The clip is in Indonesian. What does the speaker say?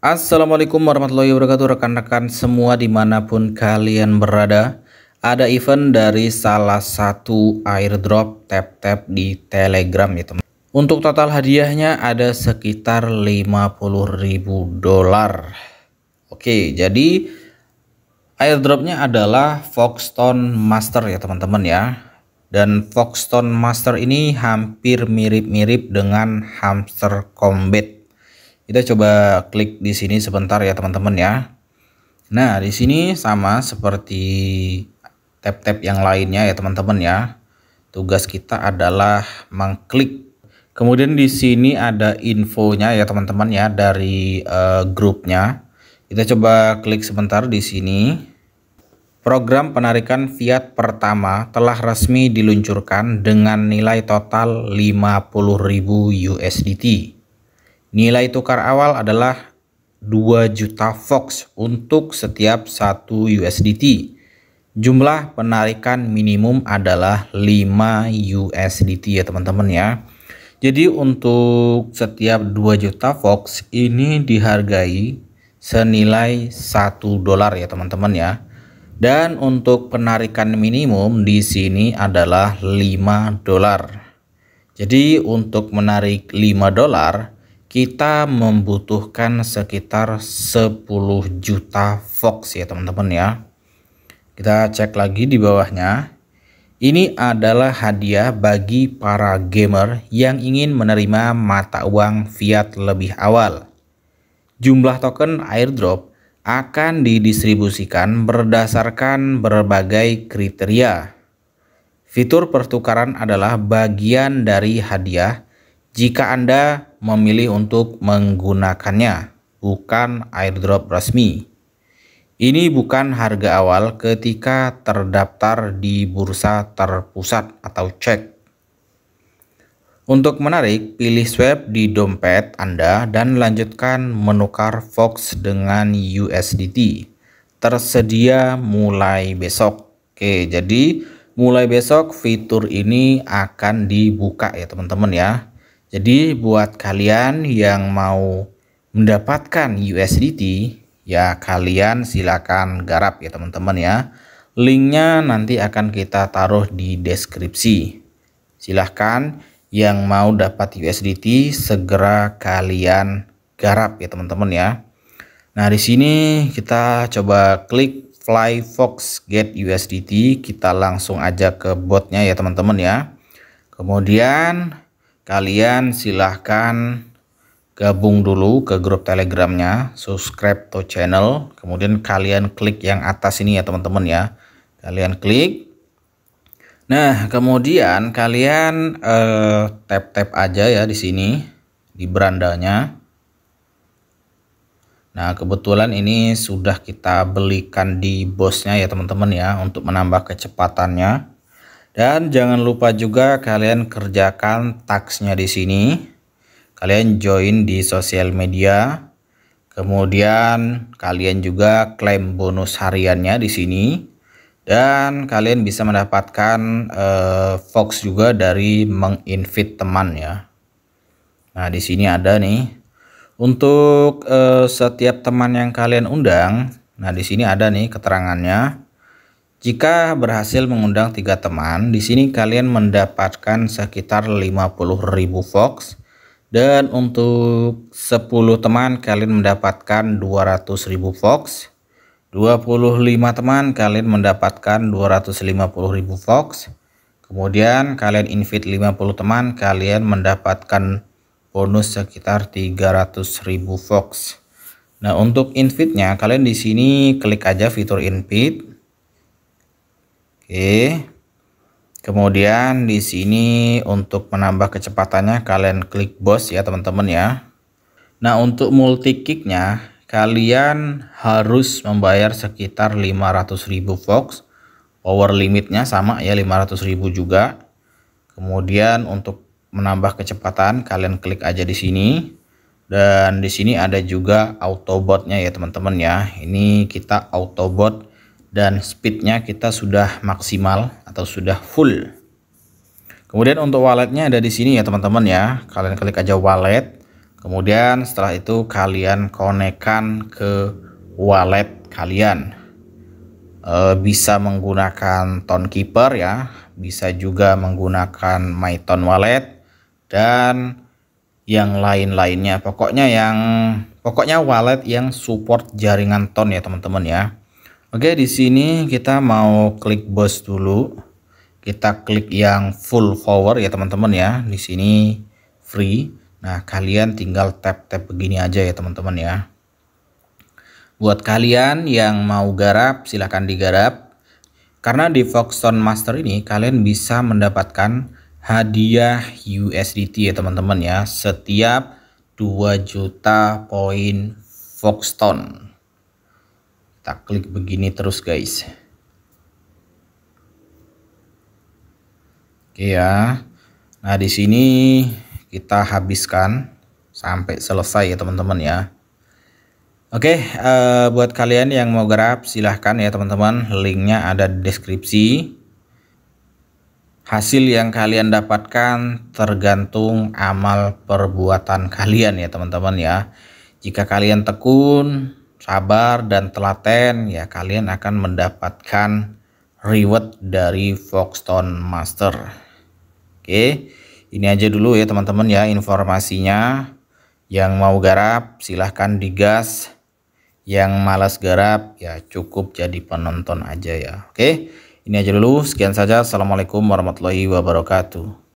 Assalamualaikum warahmatullahi wabarakatuh rekan-rekan semua dimanapun kalian berada Ada event dari salah satu airdrop tap-tap di telegram ya teman Untuk total hadiahnya ada sekitar 50.000 dolar Oke jadi airdropnya adalah Foxton Master ya teman-teman ya dan Foxton Master ini hampir mirip-mirip dengan hamster combat kita coba klik di sini sebentar ya teman-teman ya. Nah, di sini sama seperti tab-tab yang lainnya ya teman-teman ya. Tugas kita adalah mengklik. Kemudian di sini ada infonya ya teman-teman ya dari uh, grupnya. Kita coba klik sebentar di sini. Program penarikan Fiat pertama telah resmi diluncurkan dengan nilai total 50.000 USDT. Nilai tukar awal adalah 2 juta Fox untuk setiap 1 USDT. Jumlah penarikan minimum adalah 5 USDT ya teman-teman ya. Jadi untuk setiap 2 juta Fox ini dihargai senilai 1 dolar ya teman-teman ya. Dan untuk penarikan minimum di sini adalah 5 dolar. Jadi untuk menarik 5 dolar kita membutuhkan sekitar 10 juta fox ya teman-teman ya. Kita cek lagi di bawahnya. Ini adalah hadiah bagi para gamer yang ingin menerima mata uang fiat lebih awal. Jumlah token airdrop akan didistribusikan berdasarkan berbagai kriteria. Fitur pertukaran adalah bagian dari hadiah jika Anda memilih untuk menggunakannya, bukan airdrop resmi. Ini bukan harga awal ketika terdaftar di bursa terpusat atau cek. Untuk menarik, pilih swap di dompet Anda dan lanjutkan menukar Fox dengan USDT. Tersedia mulai besok. Oke, jadi mulai besok fitur ini akan dibuka ya teman-teman ya. Jadi buat kalian yang mau mendapatkan USDT ya kalian silakan garap ya teman-teman ya. Linknya nanti akan kita taruh di deskripsi. Silahkan yang mau dapat USDT segera kalian garap ya teman-teman ya. Nah di sini kita coba klik Flyfox Fox Get USDT. Kita langsung aja ke botnya ya teman-teman ya. Kemudian kalian silahkan gabung dulu ke grup telegramnya subscribe to channel kemudian kalian klik yang atas ini ya teman-teman ya kalian klik nah kemudian kalian tap tap tap aja ya di sini di berandanya nah kebetulan ini sudah kita belikan di bosnya ya teman-teman ya untuk menambah kecepatannya dan jangan lupa juga kalian kerjakan taksnya di sini. Kalian join di sosial media. Kemudian kalian juga klaim bonus hariannya di sini. Dan kalian bisa mendapatkan uh, Fox juga dari menginvite teman ya. Nah, di sini ada nih untuk uh, setiap teman yang kalian undang. Nah, di sini ada nih keterangannya jika berhasil mengundang tiga teman, di sini kalian mendapatkan sekitar 50.000 fox dan untuk 10 teman kalian mendapatkan 200.000 fox. 25 teman kalian mendapatkan 250.000 fox. Kemudian kalian invite 50 teman kalian mendapatkan bonus sekitar 300.000 fox. Nah, untuk invite-nya kalian di sini klik aja fitur invite Oke. Kemudian di sini untuk menambah kecepatannya kalian klik boss ya teman-teman ya. Nah, untuk multi kicknya kalian harus membayar sekitar ribu fox. Power limitnya sama ya ribu juga. Kemudian untuk menambah kecepatan kalian klik aja di sini. Dan di sini ada juga Autobotnya ya teman-teman ya. Ini kita Autobot dan speednya kita sudah maksimal atau sudah full kemudian untuk walletnya ada di sini ya teman-teman ya kalian klik aja wallet kemudian setelah itu kalian konekkan ke wallet kalian e, bisa menggunakan Keeper ya bisa juga menggunakan Myton wallet dan yang lain-lainnya pokoknya yang pokoknya wallet yang support jaringan Tone ya teman-teman ya Oke, di sini kita mau klik bus dulu. Kita klik yang full power ya teman-teman ya. Di sini free. Nah, kalian tinggal tap-tap begini aja ya teman-teman ya. Buat kalian yang mau garap, silahkan digarap. Karena di Foxton Master ini, kalian bisa mendapatkan hadiah USDT ya teman-teman ya. Setiap 2 juta poin Foxton kita klik begini terus guys oke ya nah di sini kita habiskan sampai selesai ya teman-teman ya Oke, uh, buat kalian yang mau grab silahkan ya teman-teman, linknya ada di deskripsi. Hasil yang kalian dapatkan tergantung amal perbuatan kalian ya teman-teman ya. Jika kalian tekun, sabar dan telaten ya kalian akan mendapatkan reward dari Foxton Master. Oke, ini aja dulu ya teman-teman ya informasinya. Yang mau garap silahkan digas. Yang malas garap ya cukup jadi penonton aja ya. Oke, ini aja dulu. Sekian saja. Assalamualaikum warahmatullahi wabarakatuh.